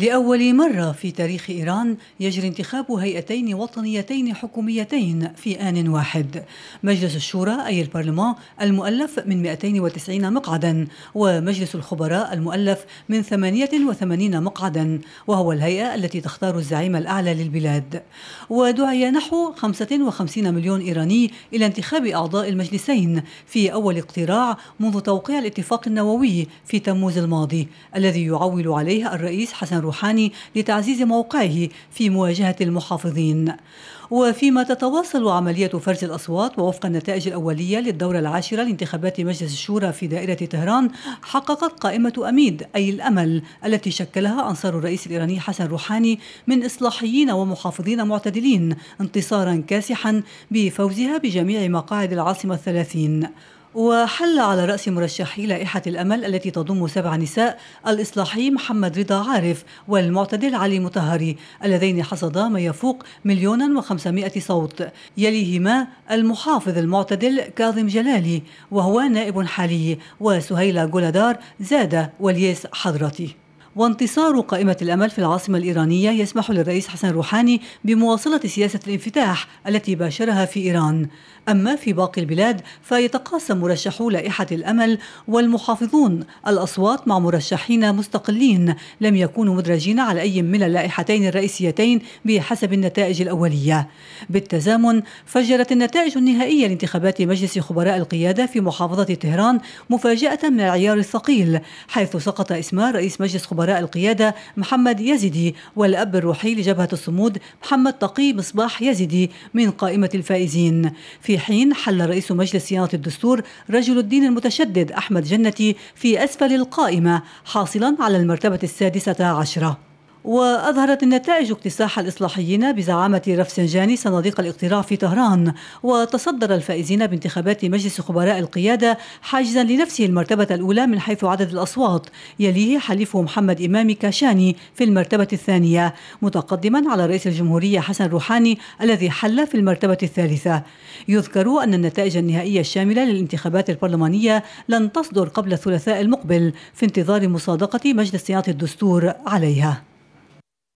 لأول مرة في تاريخ إيران يجري انتخاب هيئتين وطنيتين حكوميتين في آن واحد مجلس الشورى أي البرلمان المؤلف من 290 مقعدا ومجلس الخبراء المؤلف من 88 مقعدا وهو الهيئة التي تختار الزعيم الأعلى للبلاد ودعي نحو 55 مليون إيراني إلى انتخاب أعضاء المجلسين في أول اقتراع منذ توقيع الاتفاق النووي في تموز الماضي الذي يعول عليه الرئيس حسن روحاني لتعزيز موقعه في مواجهة المحافظين وفيما تتواصل عملية فرز الأصوات ووفق النتائج الأولية للدورة العاشرة لانتخابات مجلس الشورى في دائرة طهران حققت قائمة أميد أي الأمل التي شكلها أنصار الرئيس الإيراني حسن روحاني من إصلاحيين ومحافظين معتدلين انتصارا كاسحا بفوزها بجميع مقاعد العاصمة الثلاثين وحل على رأس مرشحي لائحة الأمل التي تضم سبع نساء الإصلاحي محمد رضا عارف والمعتدل علي مطهري اللذين حصدا ما يفوق مليونا وخمسمائة صوت يليهما المحافظ المعتدل كاظم جلالي وهو نائب حالي وسهيلة جولدار زادة والياس حضرتي وانتصار قائمة الأمل في العاصمة الإيرانية يسمح للرئيس حسن روحاني بمواصلة سياسة الانفتاح التي باشرها في إيران أما في باقي البلاد فيتقاسم مرشحو لائحة الأمل والمحافظون الأصوات مع مرشحين مستقلين لم يكونوا مدرجين على أي من اللائحتين الرئيسيتين بحسب النتائج الأولية بالتزامن فجرت النتائج النهائية لانتخابات مجلس خبراء القيادة في محافظة طهران مفاجأة من العيار الثقيل حيث سقط إسمار رئيس مجلس خبراء خبراء القيادة محمد يزيدي والأب الروحي لجبهة الصمود محمد تقي مصباح يزيدي من قائمة الفائزين في حين حل رئيس مجلس صيانة الدستور رجل الدين المتشدد أحمد جنتي في أسفل القائمة حاصلا على المرتبة السادسة عشرة وأظهرت النتائج اكتساح الإصلاحيين بزعامة رفسنجاني صناديق الاقتراع في طهران وتصدر الفائزين بانتخابات مجلس خبراء القيادة حاجزا لنفسه المرتبة الأولى من حيث عدد الأصوات يليه حليفه محمد إمام كاشاني في المرتبة الثانية متقدما على رئيس الجمهورية حسن روحاني الذي حل في المرتبة الثالثة يذكر أن النتائج النهائية الشاملة للانتخابات البرلمانية لن تصدر قبل الثلاثاء المقبل في انتظار مصادقة مجلس صياغة الدستور عليها